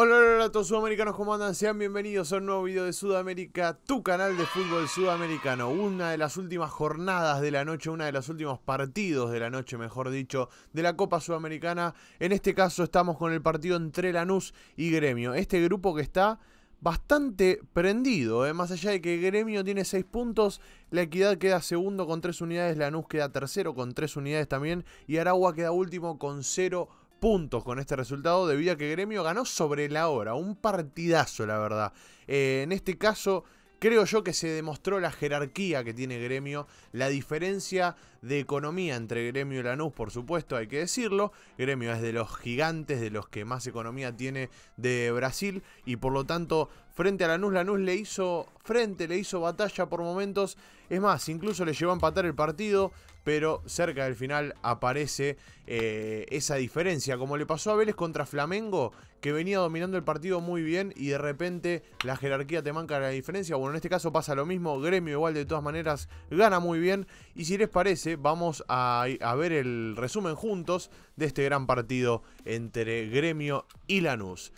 Hola, hola, a todos sudamericanos, ¿cómo andan? Sean bienvenidos a un nuevo video de Sudamérica, tu canal de fútbol sudamericano. Una de las últimas jornadas de la noche, una de los últimos partidos de la noche, mejor dicho, de la Copa Sudamericana. En este caso estamos con el partido entre Lanús y Gremio. Este grupo que está bastante prendido, ¿eh? más allá de que Gremio tiene 6 puntos, la Equidad queda segundo con 3 unidades, Lanús queda tercero con 3 unidades también y Aragua queda último con 0 puntos con este resultado debido a que Gremio ganó sobre la hora, un partidazo la verdad. Eh, en este caso creo yo que se demostró la jerarquía que tiene Gremio, la diferencia de economía entre Gremio y Lanús, por supuesto, hay que decirlo. Gremio es de los gigantes, de los que más economía tiene de Brasil y por lo tanto frente a Lanús, Lanús le hizo frente, le hizo batalla por momentos es más, incluso le lleva a empatar el partido, pero cerca del final aparece eh, esa diferencia, como le pasó a Vélez contra Flamengo, que venía dominando el partido muy bien y de repente la jerarquía te manca la diferencia. Bueno, en este caso pasa lo mismo, Gremio igual de todas maneras gana muy bien y si les parece vamos a, ver el resumen juntos de este gran partido entre Gremio y Lanús.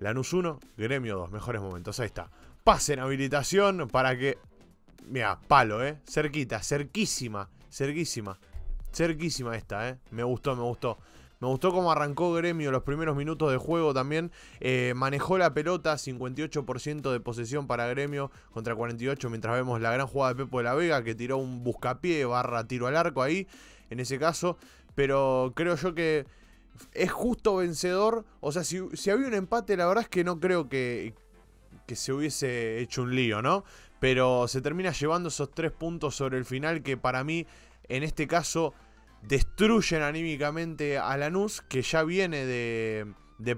Lanús 1, Gremio 2, mejores momentos, ahí está. Pasen habilitación para que Mira, palo, ¿eh? Cerquita, cerquísima, cerquísima. Cerquísima esta, ¿eh? Me gustó, me gustó. Me gustó cómo arrancó Gremio los primeros minutos de juego también. Eh, manejó la pelota, 58% de posesión para Gremio contra 48, mientras vemos la gran jugada de Pepo de la Vega que tiró un buscapié barra tiro al arco ahí, en ese caso. Pero creo yo que es justo vencedor. O sea, si, si había un empate, la verdad es que no creo que, que se hubiese hecho un lío, ¿no? pero se termina llevando esos tres puntos sobre el final que para mí, en este caso, destruyen anímicamente a Lanús, que ya viene de,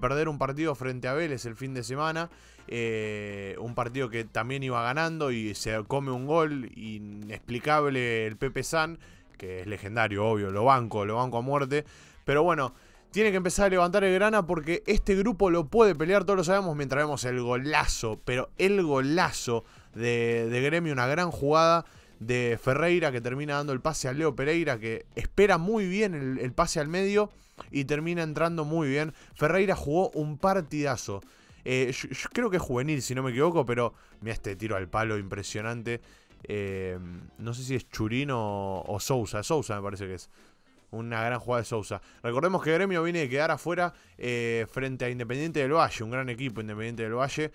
perder un partido frente a Vélez el fin de semana. Eh, un partido que también iba ganando y se come un gol inexplicable el Pepe San, que es legendario, obvio, lo banco, lo banco a muerte. Pero bueno, tiene que empezar a levantar el grana porque este grupo lo puede pelear, todos lo sabemos, mientras vemos el golazo, pero el golazo de, Gremio, una gran jugada de Ferreira que termina dando el pase a Leo Pereira que espera muy bien el, pase al medio y termina entrando muy bien. Ferreira jugó un partidazo. Eh, creo que es juvenil, si no me equivoco, pero mira este tiro al palo impresionante. Eh, no sé si es Churín o, Sousa. Sousa me parece que es. Una gran jugada de Sousa. Recordemos que Gremio viene de quedar afuera eh, frente a Independiente del Valle, un gran equipo Independiente del Valle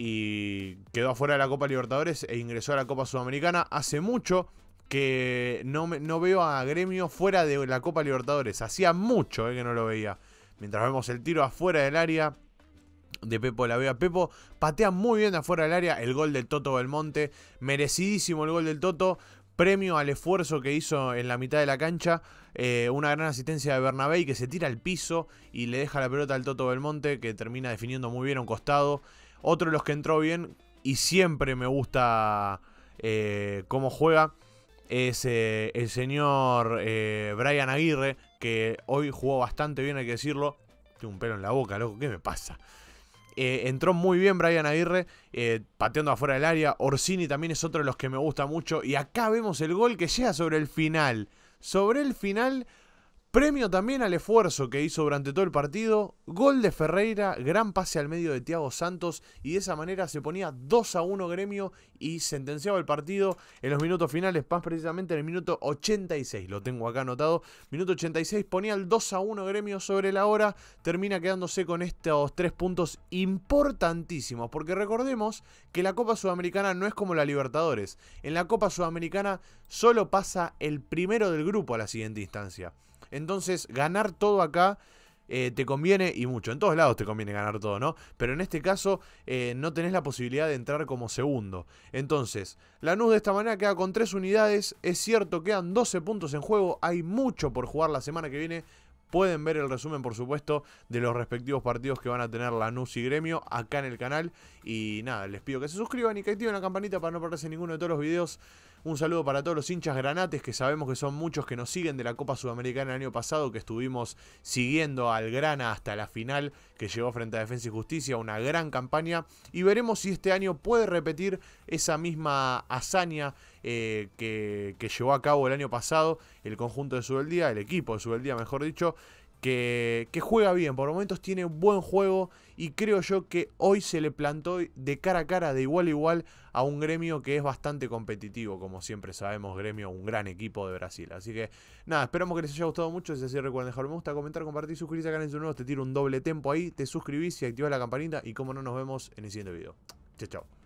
y quedó afuera de la Copa Libertadores e ingresó a la Copa Sudamericana. Hace mucho que no, veo a Gremio fuera de la Copa Libertadores. Hacía mucho eh, que no lo veía. Mientras vemos el tiro afuera del área de Pepo la a Pepo patea muy bien afuera del área. El gol del Toto Belmonte. Merecidísimo el gol del Toto. Premio al esfuerzo que hizo en la mitad de la cancha. Eh, una gran asistencia de Bernabé que se tira al piso y le deja la pelota al Toto Belmonte que termina definiendo muy bien a un costado. Otro de los que entró bien y siempre me gusta eh, cómo juega es eh, el señor eh, Brian Aguirre, que hoy jugó bastante bien, hay que decirlo. Tengo un pelo en la boca, loco, ¿qué me pasa? entró muy bien Brian Aguirre, pateando afuera del área. Orsini también es otro de los que me gusta mucho. Y acá vemos el gol que llega sobre el final. Sobre el final, Premio también al esfuerzo que hizo durante todo el partido, gol de Ferreira, gran pase al medio de Thiago Santos y de esa manera se ponía 2 a 1 gremio y sentenciaba el partido en los minutos finales, más precisamente en el minuto 86, lo tengo acá anotado, minuto 86 ponía el 2 a 1 gremio sobre la hora, termina quedándose con estos tres puntos importantísimos, porque recordemos que la Copa Sudamericana no es como la Libertadores, en la Copa Sudamericana solo pasa el primero del grupo a la siguiente instancia. Entonces, ganar todo acá eh, te conviene y mucho. En todos lados te conviene ganar todo, ¿no? Pero en este caso eh, no tenés la posibilidad de entrar como segundo. Entonces, Lanús de esta manera queda con 3 unidades. Es cierto, quedan 12 puntos en juego. Hay mucho por jugar la semana que viene. Pueden ver el resumen, por supuesto, de los respectivos partidos que van a tener Lanús y Gremio acá en el canal. Y nada, les pido que se suscriban y que activen la campanita para no perderse ninguno de todos los videos. Un saludo para todos los hinchas granates, que sabemos que son muchos que nos siguen de la Copa Sudamericana el año pasado, que estuvimos siguiendo al Grana hasta la final que llegó frente a Defensa y Justicia, una gran campaña. Y veremos si este año puede repetir esa misma hazaña eh, que, que, llevó a cabo el año pasado el conjunto de Subeldía, el equipo de Subeldía, mejor dicho, que, juega bien, por momentos tiene buen juego y creo yo que hoy se le plantó de cara a cara, de igual a igual, a un gremio que es bastante competitivo, como siempre sabemos, gremio, un gran equipo de Brasil. Así que nada, esperamos que les haya gustado mucho, si es así recuerden dejar un me gusta, comentar, compartir, suscribirse al canal si te tiro un doble tempo ahí, te suscribís y activás la campanita y como no nos vemos en el siguiente video. Chao, chao.